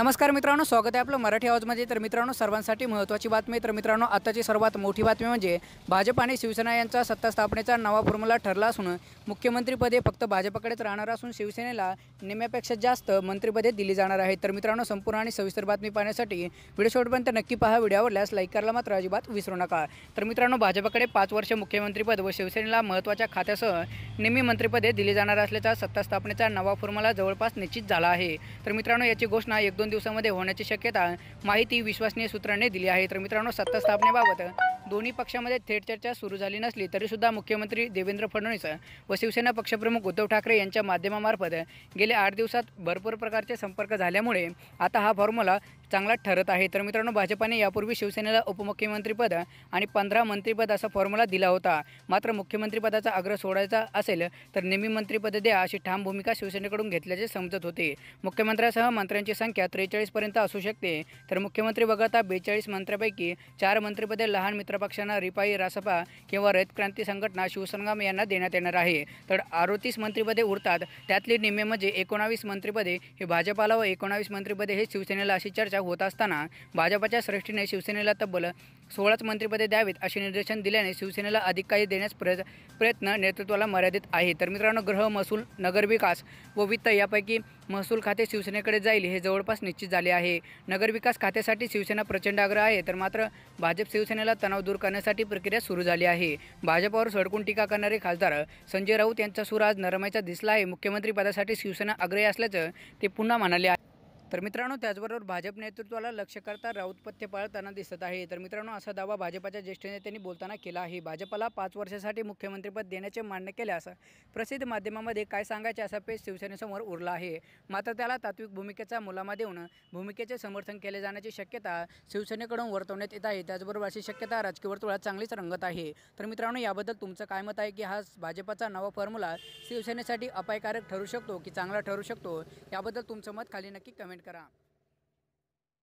नमस्कार मित्रांनो स्वागत आहे आपलं मराठी आवाजमध्ये तर मित्रांनो सर्वांसाठी महत्त्वाची बातमी तर मित्रांनो आताची सर्वात मोठी बातमी म्हणजे भाजप आणि शिवसेना यांचा सत्ता स्थापनेचा नवा फॉर्म्युला ठरला असून मुख्यमंत्रीपदे फक्त भाजपकडेच राहणार असून शिवसेनेला निम्म्यापेक्षा जास्त मंत्रीपदे दिली जाणार आहेत तर मित्रांनो संपूर्ण आणि सविस्तर बातमी पाहण्यासाठी व्हिडिओ शेवटपर्यंत नक्की पहा व्हिडिओ आवडल्यास लाईक करायला मात्र अजिबात विसरू नका तर मित्रांनो भाजपकडे पाच वर्ष मुख्यमंत्रीपद व शिवसेनेला महत्त्वाच्या खात्यासह निम्मी मंत्रिपदे दिली जाणार असल्याचा सत्ता स्थापनेचा नवा फॉर्म्युला जवळपास निश्चित झाला आहे तर मित्रांनो याची घोषणा एक दोन दिवसामध्ये होण्याची शक्यता माहिती विश्वसनीय सूत्रांनी दिली आहे तर मित्रांनो सत्ता स्थापनेबाबत दोन्ही पक्षामध्ये थेट चर्चा सुरू झाली नसली तरीसुद्धा मुख्यमंत्री देवेंद्र फडणवीस व शिवसेना पक्षप्रमुख उद्धव ठाकरे यांच्या माध्यमामार्फत गेल्या आठ दिवसात भरपूर प्रकारचे संपर्क झाल्यामुळे आता हा फॉर्म्युला चांगला ठरत आहे तर मित्रांनो भाजपाने यापूर्वी शिवसेनेला उपमुख्यमंत्रीपद आणि पंधरा मंत्रीपद असा फॉर्म्युला दिला होता मात्र मुख्यमंत्रीपदाचा आग्रह सोडायचा असेल तर नेहमी मंत्रीपद द्या अशी ठाम भूमिका शिवसेनेकडून घेतल्याचे समजत होते मुख्यमंत्र्यासह मंत्र्यांची संख्या त्रेचाळीसपर्यंत असू शकते तर मुख्यमंत्री वगळता बेचाळीस मंत्र्यापैकी चार मंत्रीपदे लहान मित्र पक्षांना रिपाई रासपा किंवा रयत क्रांती संघटना शिवसंग्राम यांना देण्यात येणार आहे तर अडोतीस मंत्रीपदे उरतात त्यातली निम्मे म्हणजे एकोणावीस मंत्रीपदे हे भाजपाला व एकोणावीस मंत्रीपदे हे शिवसेनेला अशी चर्चा होत असताना भाजपाच्या श्रेष्ठीने शिवसेनेला तब्बल सोळाच मंत्रीपदे द्यावेत असे निर्देशन दिल्याने शिवसेनेला अधिक काही देण्यास प्रयत्न नेतृत्वाला मर्यादित आहे तर मित्रांनो गृह महसूल नगरविकास व वित्त यापैकी महसूल खाते शिवसेनेकडे जाईल हे जवळपास निश्चित झाले आहे नगरविकास खात्यासाठी शिवसेना प्रचंड आग्रह आहे तर मात्र भाजप शिवसेनेला तणाव दूर करण्यासाठी प्रक्रिया सुरू झाली आहे भाजपावर सडकून टीका करणारे खासदार संजय राऊत यांचा सूर आज नरमाईचा दिसला आहे मुख्यमंत्री पदासाठी शिवसेना आग्रही असल्याचं ते पुन्हा म्हणाले तर मित्रांनो त्याचबरोबर भाजप नेतृत्वाला लक्ष करता पथ्य पाळताना दिसत आहे तर मित्रांनो असा दावा भाजपाच्या ज्येष्ठ नेत्यांनी बोलताना केला आहे भाजपाला पाच वर्षासाठी मुख्यमंत्रीपद देण्याचे मान्य केल्यास प्रसिद्ध माध्यमामध्ये काय सांगायचे असा पेच शिवसेनेसमोर उरला आहे मात्र त्याला तात्विक भूमिकेचा मुलामा देऊन भूमिकेचे समर्थन केले जाण्याची शक्यता शिवसेनेकडून वर्तवण्यात येत आहे त्याचबरोबर अशी शक्यता राजकीय वर्तुळात चांगलीच रंगत आहे तर मित्रांनो याबद्दल तुमचं काय मत आहे की हा भाजपाचा नवा फॉर्म्युला शिवसेनेसाठी अपायकारक ठरू शकतो की चांगला ठरू शकतो याबद्दल तुमचं मत खाली नक्की कमेंट कमेंट करा